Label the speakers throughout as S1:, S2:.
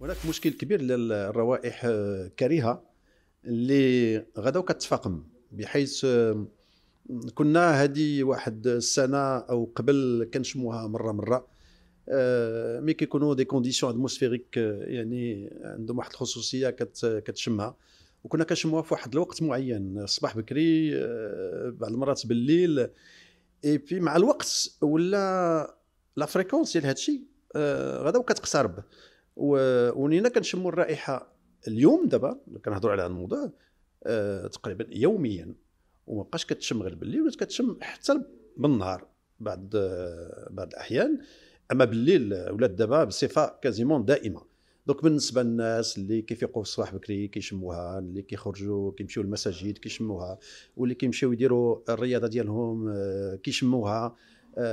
S1: هناك مشكل كبير للروائح الكريهه آه، اللي غدا كتفاقم بحيث آه، كنا هذه واحد السنه او قبل كنشموها مره مره آه، مي كيكونوا دي كونديسيون اتموسفيريك يعني عندهم واحد الخصوصيه كتشمها وكنا كنشموها في واحد الوقت معين الصباح بكري بعض المرات بالليل اي بي مع الوقت ولا لا فريكونس ديال هادشي غدا وكتقترب ونينا كنشموا الرائحه اليوم دابا كنهضروا على هذا الموضوع آه، تقريبا يوميا وما بقاش كتشم غير بالليل ولات كتشم حتى بالنهار بعض آه، بعض الاحيان اما بالليل ولات دابا بصفه كازيمون دائمه دونك بالنسبه للناس اللي كيفيقوا في الصباح بكري كيشموها اللي كيخرجوا كيمشيو للمساجد كيشموها واللي كيمشيو يديروا الرياضه ديالهم آه، كيشموها هذه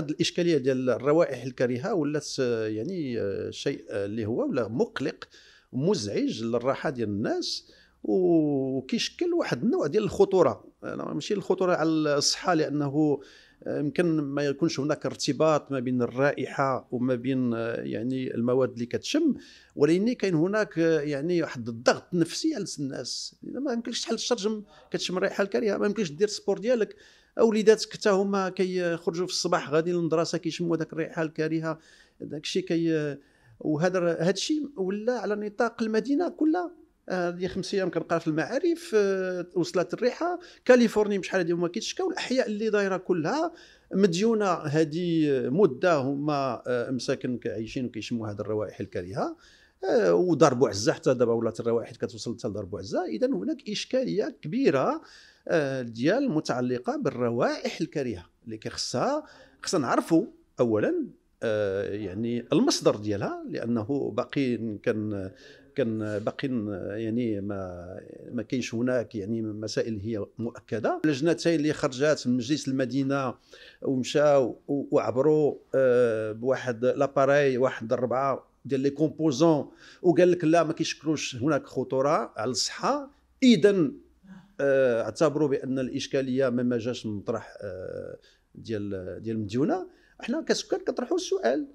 S1: آه، الاشكاليه ديال الروائح الكريهه ولات يعني آه، شيء آه، اللي هو ولا مقلق مزعج للراحه ديال الناس وكيشكل واحد النوع ديال الخطوره ماشي الخطوره على الصحه لانه يمكن ما يكونش هناك ارتباط ما بين الرائحه وما بين يعني المواد اللي كتشم ولكن كاين هناك يعني واحد الضغط نفسي على الناس ما يمكنش تحل الشرجم كتشم الرائحه الكريهه ما يمكنش دير السبور ديالك وليداتك حتى هما كيخرجوا في الصباح غادي للمدرسه كيشموا داك الريحه الكريهه داك الشيء كي وهذا هذا الشيء ولا على نطاق المدينه كلها هذه خمس ايام كنقرا في المعارف آه، وصلت الريحه كاليفورنيا بشحال هذه هما كيتشكاو الاحياء اللي دايره كلها مديونه هذه آه، مده هما آه، مساكن عايشين وكيشموا هذه الروائح الكريهه آه، ودار بوعزه حتى دابا ولات الروائح كتوصل حتى لدار بوعزه اذا هناك اشكاليه كبيره آه، ديال متعلقه بالروائح الكريهه اللي كيخصها خصنا نعرفوا اولا آه، يعني المصدر ديالها لانه باقي كان كان باقي يعني ما ما كاينش هناك يعني مسائل هي مؤكده لجنتين اللي خرجات من مجلس المدينه ومشاو وعبروا بواحد لاباري واحد الربعه ديال لي كومبوزون وقال لك لا ما كيشكلوش هناك خطوره على الصحه اذا آه، اعتبروا بان الاشكاليه ما جاش من طرح آه، ديال ديال المديونه احنا كسكان كنطرحوا السؤال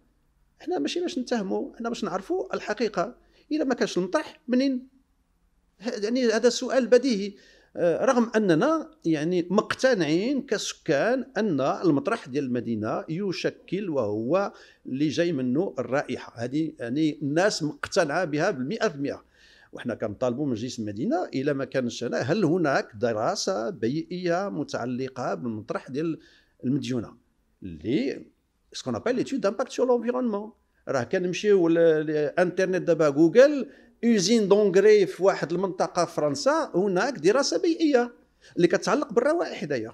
S1: احنا ماشي باش نتهموا احنا باش نعرفوا الحقيقه اذا ما كانش المطرح منين يعني هذا سؤال بديهي آه، رغم اننا يعني مقتنعين كسكان ان المطرح ديال المدينه يشكل وهو اللي جاي منه الرائحه هذه يعني الناس مقتنعه بها ب 100% وحنا كنطالبوا مجلس المدينه الى ما كانش هنا هل هناك دراسه بيئيه متعلقه بالمطرح ديال المديونه اللي سكون ابل ليتود امباكت سور لونفيرونمون راه كنمشيو الانترنت دابا جوجل اوزين دونغري في واحد المنطقه في فرنسا هناك دراسه بيئيه اللي كتعلق بالروائح دايوغ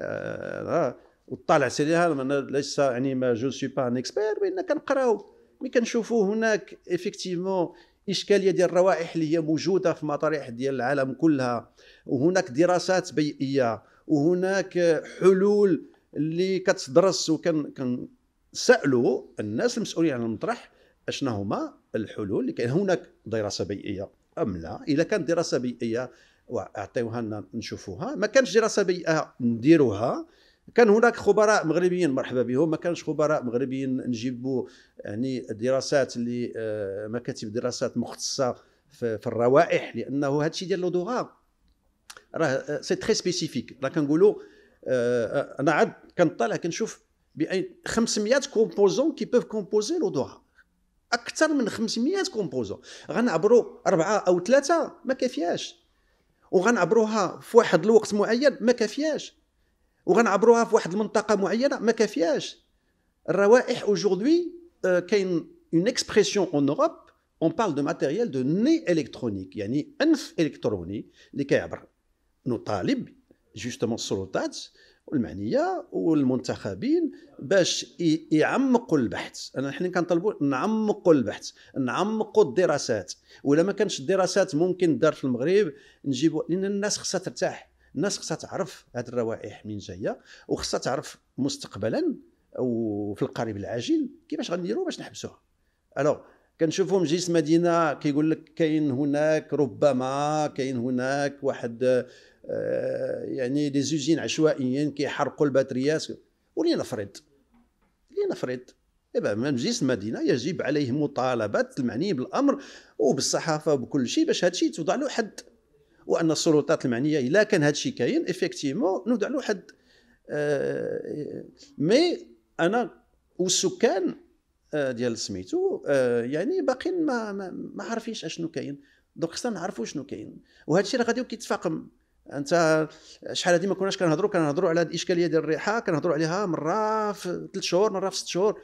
S1: آه وطالع سيريها انا ليس يعني ما جو سوي با ان اكسبير بان كنقراو مي كنشوفوا هناك ايفيكتيفمون اشكاليه ديال الروائح اللي هي موجوده في مطارح ديال العالم كلها وهناك دراسات بيئيه وهناك حلول اللي كتدرس وكنسالوا الناس المسؤولين عن المطرح اشنا هما الحلول اللي كاين هناك دراسه بيئيه ام لا اذا كانت دراسه بيئيه واعطيوها لنا نشوفوها ما كانش دراسه بيئيه نديروها كان هناك خبراء مغربيين مرحبا بهم ما كانش خبراء مغربيين نجيبوا يعني دراسات اللي آه، مكاتب دراسات مختصه في الروائح لانه هذا الشيء ديال لودوغا راه سي تري سبيسيفيك راه كنقولوا آه، آه، انا عاد كنطلع كنشوف بأي 500 كومبوزون كي بوف كومبوزي لودوغا اكثر من 500 كومبوزون غنعبروا اربعه او ثلاثه ما كافياش وغنعبروها في واحد الوقت معين ما كافياش وغنعبروها في واحد المنطقه معينه ما كافياش الروائح اوجوردي euh, كاين اون اكسبرسيون اون اوروب اون بارل دو ماتيريال دو ني الكترونيك يعني انف الكتروني اللي كيعبر نطالب جوستومون السلطات والمعنيه والمنتخبين باش يعمقوا البحث انا حنا كنطلبوا نعمقوا البحث نعمقوا الدراسات ولا ما كانش الدراسات ممكن دار في المغرب نجيبوا لان الناس خصها ترتاح الناس خصها تعرف هذه الروائح منين جايه وخصها تعرف مستقبلا وفي القريب العاجل كيفاش غنديروا باش نحبسوها الو كنشوفهم جيس مدينه كيقول لك كاين هناك ربما كاين هناك واحد آه، يعني لي زوجين عشوائيين كيحرقوا البطاريات ولنفرض لنفرض إيه مجلس المدينه يجب عليه مطالبه المعنيين بالامر وبالصحافه وبكل شيء باش هذا الشيء توضع له حد وان السلطات المعنيه الا كان هذا الشيء كاين ايفيكتيمون نوضع له حد آه مي انا والسكان آه ديال سميتو آه يعني باقيين ما ما, ما عارفينش اشنو كاين دونك خصنا نعرفوا شنو كاين وهذا الشيء راه غادي كيتفاقم انت شحال هذه ما كناش كنهضروا كنهضروا على هذه الاشكاليه ديال الريحه كنهضروا عليها مره في ثلاث شهور مره في ست شهور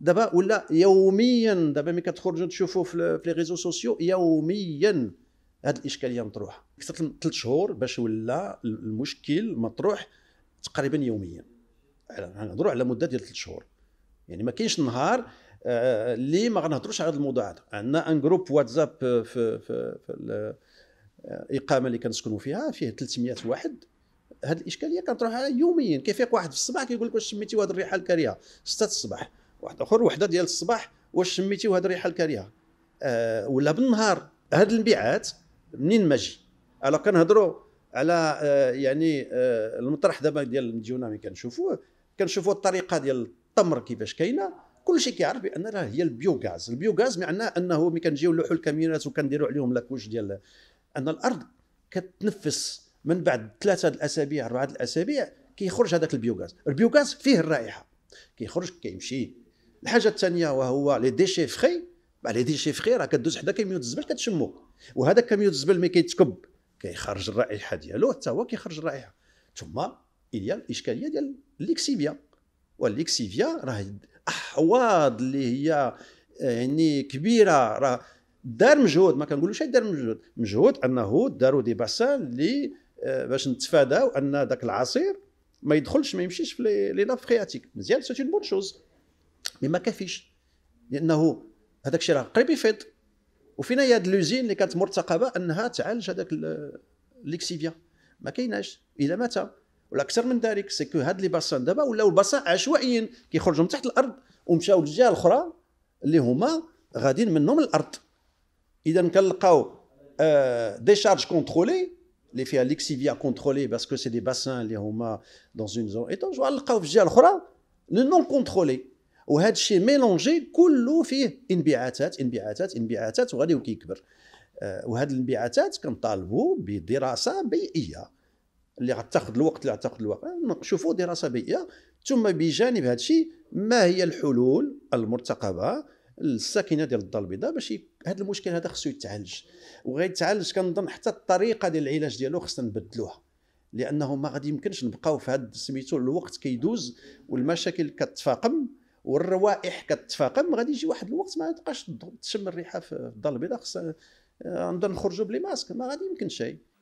S1: دابا ولا يوميا دابا ملي كتخرجوا تشوفوا في لي ريزو سوسيو يوميا هذه الاشكاليه مطروحه اكثر ثلاث شهور باش ولا المشكل مطروح تقريبا يوميا غنهضروا على مده ديال ثلاث شهور يعني ما كاينش نهار آه، آه، اللي ما غنهضروش على هذا الموضوع هذا عندنا ان جروب واتساب في في في الاقامه اللي كنسكنوا فيها فيه 300 واحد هاد الاشكاليه كتروح يوميا كيفيق واحد في الصباح كيقول لك واش شميتي هاد الريحه الكريهه 6 الصباح واحد اخر وحده ديال الصباح واش شميتي هاد الريحه الكريهه أه ولا بالنهار هاد المبيعات منين ماجي الو كنهضروا على أه يعني أه المطرح دابا ديال المديونه ملي كنشوفوه كنشوفوا الطريقه ديال التمر كيفاش كاينه كلشي كيعرف بان راه هي البيوغاز البيوغاز معناه انه ملي كنجيو نلوحوا الكاميرات وكنديروا عليهم لاكوش ديال ان الارض كتنفس من بعد ثلاثه الاسابيع اربعه الاسابيع كيخرج هذاك البيوغاز البيوغاز فيه الرائحه كيخرج كيمشي الحاجه الثانيه وهو لي ديشي فخي لي ديشي فري راه كدوز حدا كميون الزبل كتشمو وهذا كميو الزبل ملي كيتكب كيخرج الرائحه ديالو حتى هو كيخرج الرائحه ثم هي الاشكاليه ديال الليكسيفيا والليكسيفيا راه احواض اللي هي آه، يعني كبيره راه دار مجهود ما كنقولوش دار مجهود مجهود انه داروا دي باسان اللي آه، باش نتفاداو ان ذاك العصير ما يدخلش ما يمشيش في لي لاف فرياتيك مزيان سيت اون بون شوز مي ما كافيش لانه هذاك الشيء راه قريب يفيض وفينا هي هاد لوزين اللي كانت مرتقبه انها تعالج هذاك ليكسيفيا ما كايناش الى متى ولا اكثر من ذلك سكو هاد لي باسان دابا ولاو الباسان عشوائيين كيخرجوا من تحت الارض ومشاو للجهه الاخرى اللي هما غاديين منهم الارض اذا كنلقاو دي شارج كونترولي اللي فيها ليكسيفيا كونترولي باسكو سي دي باسان اللي هما دون اون زون ايتاج ونلقاو في الجهه الاخرى لو نون كونترولي وهذا الشيء ميلونجي كله فيه انبعاثات انبعاثات انبعاثات وغادي كيكبر وهاد الانبعاثات كنطالبوا بدراسه بيئيه اللي غتاخذ الوقت اللي غتاخذ الوقت نشوفوا دراسه بيئيه ثم بجانب هذا الشيء ما هي الحلول المرتقبه الساكنه ديال الدار البيضاء باش هذا المشكل هذا خصو يتعالج وغيتعالج كنظن حتى الطريقه ديال العلاج ديالو خصنا نبدلوها لانه ما غادي يمكنش نبقاو في هذا سميتو الوقت كيدوز والمشاكل كتفاقم والروائح كتفاقم غادي يجي واحد الوقت ما تبقاش تشم الريحه في الدار البيضاء خصنا آه، نظن نخرجوا بلي ماسك ما غادي يمكن شيء